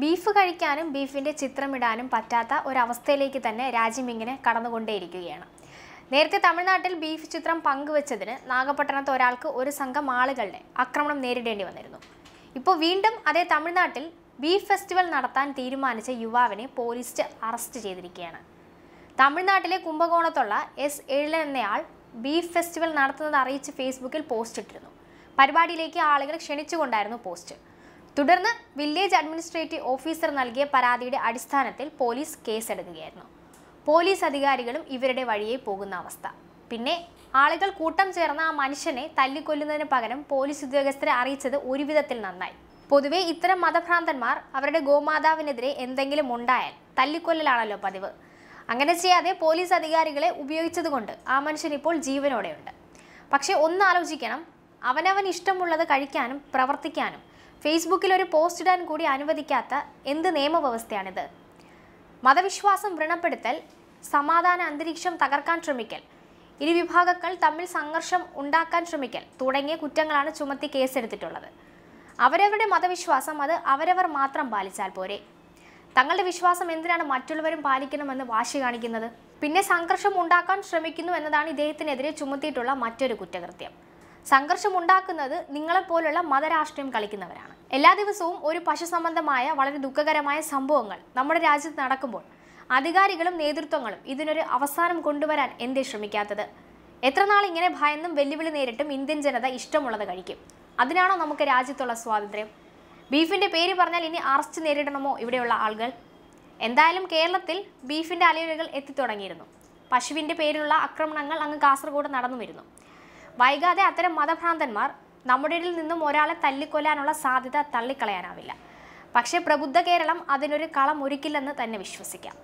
beef കഴിക്കാനും ബീഫിൻ്റെ ചിത്രമിടാനും പറ്റാത്ത ഒരവസ്ഥയിലേക്ക് തന്നെ രാജ്യം ഇങ്ങനെ കടന്നുകൊണ്ടേയിരിക്കുകയാണ് നേരത്തെ തമിഴ്നാട്ടിൽ ബീഫ് ചിത്രം പങ്കുവച്ചതിന് നാഗപട്ടണത്ത് ഒരാൾക്ക് ഒരു സംഘം ആളുകളുടെ ആക്രമണം നേരിടേണ്ടി വന്നിരുന്നു ഇപ്പോൾ വീണ്ടും അതേ തമിഴ്നാട്ടിൽ ബീഫ് ഫെസ്റ്റിവൽ നടത്താൻ തീരുമാനിച്ച യുവാവിനെ പോലീസ് അറസ്റ്റ് ചെയ്തിരിക്കുകയാണ് തമിഴ്നാട്ടിലെ കുംഭകോണത്തുള്ള എസ് എഴിലൻ എന്നയാൾ ബീഫ് ഫെസ്റ്റിവൽ നടത്തുന്നത് അറിയിച്ച് ഫേസ്ബുക്കിൽ പോസ്റ്റ് ഇട്ടിരുന്നു പരിപാടിയിലേക്ക് ആളുകളെ ക്ഷണിച്ചുകൊണ്ടായിരുന്നു പോസ്റ്റ് തുടർന്ന് വില്ലേജ് അഡ്മിനിസ്ട്രേറ്റീവ് ഓഫീസർ നൽകിയ പരാതിയുടെ അടിസ്ഥാനത്തിൽ പോലീസ് കേസെടുക്കുകയായിരുന്നു പോലീസ് അധികാരികളും ഇവരുടെ വഴിയെ പോകുന്ന അവസ്ഥ പിന്നെ ആളുകൾ കൂട്ടം ചേർന്ന ആ മനുഷ്യനെ തല്ലിക്കൊല്ലുന്നതിന് പകരം പോലീസ് ഉദ്യോഗസ്ഥരെ അറിയിച്ചത് ഒരുവിധത്തിൽ നന്നായി പൊതുവെ ഇത്തരം മതഭ്രാന്തന്മാർ അവരുടെ ഗോമാതാവിനെതിരെ എന്തെങ്കിലും ഉണ്ടായാൽ തല്ലിക്കൊല്ലലാണല്ലോ പതിവ് അങ്ങനെ ചെയ്യാതെ പോലീസ് അധികാരികളെ ഉപയോഗിച്ചതുകൊണ്ട് ആ മനുഷ്യൻ ഇപ്പോൾ ജീവനോടെയുണ്ട് പക്ഷേ ഒന്ന് ആലോചിക്കണം അവനവൻ ഇഷ്ടമുള്ളത് കഴിക്കാനും പ്രവർത്തിക്കാനും ഫേസ്ബുക്കിൽ ഒരു പോസ്റ്റ് ഇടാൻ കൂടി അനുവദിക്കാത്ത എന്ത് നിയമവ്യവസ്ഥയാണിത് മതവിശ്വാസം വ്രണപ്പെടുത്തൽ സമാധാന അന്തരീക്ഷം തകർക്കാൻ ശ്രമിക്കൽ ഇരുവിഭാഗങ്ങൾ തമ്മിൽ സംഘർഷം ഉണ്ടാക്കാൻ ശ്രമിക്കൽ തുടങ്ങിയ കുറ്റങ്ങളാണ് ചുമത്തി കേസെടുത്തിട്ടുള്ളത് അവരവരുടെ മതവിശ്വാസം അത് അവരവർ മാത്രം പാലിച്ചാൽ പോരെ തങ്ങളുടെ വിശ്വാസം എന്തിനാണ് മറ്റുള്ളവരും പാലിക്കണമെന്ന് വാശി കാണിക്കുന്നത് പിന്നെ സംഘർഷം ഉണ്ടാക്കാൻ ശ്രമിക്കുന്നു എന്നതാണ് ഇദ്ദേഹത്തിനെതിരെ ചുമത്തിയിട്ടുള്ള മറ്റൊരു കുറ്റകൃത്യം സംഘർഷം ഉണ്ടാക്കുന്നത് നിങ്ങളെപ്പോലുള്ള മതരാഷ്ട്രീയം കളിക്കുന്നവരാണ് എല്ലാ ദിവസവും ഒരു സംബന്ധമായ വളരെ ദുഃഖകരമായ സംഭവങ്ങൾ നമ്മുടെ രാജ്യത്ത് നടക്കുമ്പോൾ അധികാരികളും നേതൃത്വങ്ങളും ഇതിനൊരു അവസാനം കൊണ്ടുവരാൻ എന്തേ ശ്രമിക്കാത്തത് എത്ര നാൾ ഇങ്ങനെ ഭയന്നും വെല്ലുവിളി നേരിട്ടും ഇന്ത്യൻ ജനത ഇഷ്ടമുള്ളത് കഴിക്കും അതിനാണോ നമുക്ക് രാജ്യത്തുള്ള സ്വാതന്ത്ര്യം ബീഫിൻ്റെ പേര് പറഞ്ഞാൽ ഇനി അറസ്റ്റ് നേരിടണമോ ഇവിടെയുള്ള ആളുകൾ എന്തായാലും കേരളത്തിൽ ബീഫിൻ്റെ അലയലുകൾ എത്തിത്തുടങ്ങിയിരുന്നു പശുവിൻ്റെ പേരിലുള്ള ആക്രമണങ്ങൾ അങ്ങ് കാസർഗോഡ് നടന്നു വരുന്നു വൈകാതെ അത്തരം മതഭ്രാന്തന്മാർ നമ്മുടെ ഇടയിൽ നിന്നും ഒരാളെ തല്ലിക്കൊല്ലാനുള്ള സാധ്യത തള്ളിക്കളയാനാവില്ല പക്ഷേ പ്രബുദ്ധ കേരളം അതിനൊരു കളം ഒരുക്കില്ലെന്ന് തന്നെ വിശ്വസിക്കാം